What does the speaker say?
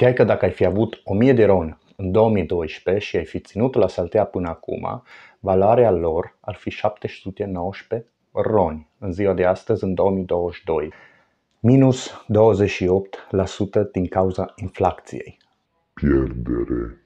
Știai că dacă ai fi avut 1000 de RON în 2012 și ai fi ținut la saltea până acum, valoarea lor ar fi 719 RON în ziua de astăzi, în 2022, minus 28% din cauza inflației. Pierdere